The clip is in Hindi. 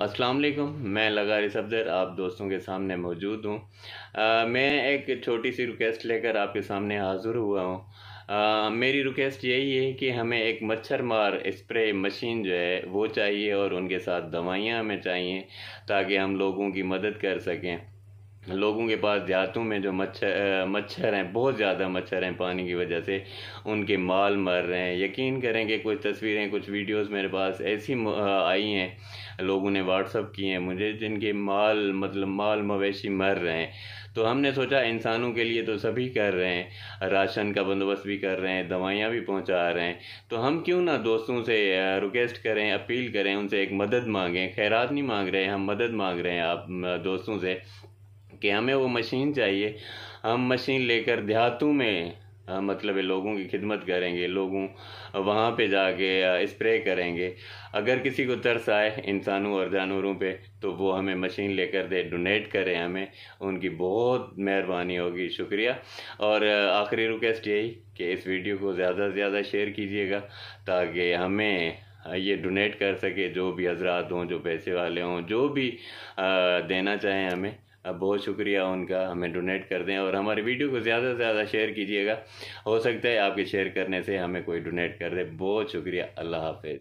अस्सलाम वालेकुम मैं लगारी सफदर आप दोस्तों के सामने मौजूद हूँ मैं एक छोटी सी रिक्वेस्ट लेकर आपके सामने हाज़िर हुआ हूँ मेरी रिक्वेस्ट यही है कि हमें एक मच्छर मार स्प्रे मशीन जो है वो चाहिए और उनके साथ दवाइयाँ हमें चाहिए ताकि हम लोगों की मदद कर सकें लोगों के पास देहातों में जो मच्छर मच्छर हैं बहुत ज़्यादा मच्छर हैं पानी की वजह से उनके माल मर रहे हैं यकीन करें कि कुछ तस्वीरें कुछ वीडियोस मेरे पास ऐसी आई हैं लोगों ने व्हाट्सअप किए हैं मुझे जिनके माल मतलब माल मवेशी मर रहे हैं तो हमने सोचा इंसानों के लिए तो सभी कर रहे हैं राशन का बंदोबस्त भी कर रहे हैं दवाइयाँ भी पहुँचा रहे हैं तो हम क्यों ना दोस्तों से रिक्वेस्ट करें अपील करें उनसे एक मदद मांगें खैरात नहीं मांग रहे हैं हम मदद मांग रहे हैं आप दोस्तों से कि हमें वो मशीन चाहिए हम मशीन लेकर देहातों में मतलब लोगों की खिदमत करेंगे लोगों वहाँ पे जाके स्प्रे करेंगे अगर किसी को तरस आए इंसानों और जानवरों पे तो वो हमें मशीन लेकर दे डोनेट करें हमें उनकी बहुत मेहरबानी होगी शुक्रिया और आखिरी रिक्वेस्ट यही कि इस वीडियो को ज़्यादा से ज़्यादा शेयर कीजिएगा ताकि हमें ये डोनेट कर सके जो भी हजरात हों जो पैसे वाले हों जो भी देना चाहें हमें अब बहुत शुक्रिया उनका हमें डोनेट कर दें और हमारे वीडियो को ज़्यादा से ज़्यादा शेयर कीजिएगा हो सकता है आपके शेयर करने से हमें कोई डोनेट कर दे बहुत शुक्रिया अल्लाह हाफिज़